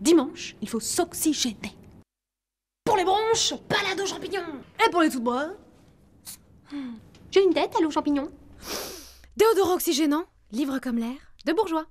Dimanche, il faut s'oxygéner. Pour les bronches, balade aux champignons. Et pour les tout de bois J'ai une à l'eau champignons. Déodorant oxygénant, livre comme l'air, de bourgeois.